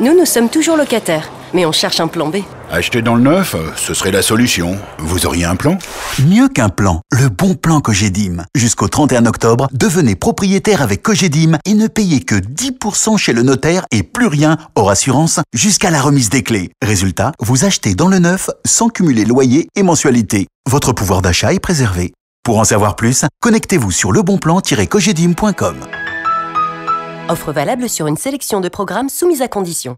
Nous, nous sommes toujours locataires, mais on cherche un plan B. Acheter dans le neuf, ce serait la solution. Vous auriez un plan Mieux qu'un plan, le bon plan Cogedim. Jusqu'au 31 octobre, devenez propriétaire avec Cogedim et ne payez que 10% chez le notaire et plus rien, hors assurance, jusqu'à la remise des clés. Résultat, vous achetez dans le neuf sans cumuler loyer et mensualité. Votre pouvoir d'achat est préservé. Pour en savoir plus, connectez-vous sur lebonplan-cogedim.com. Offre valable sur une sélection de programmes soumise à condition.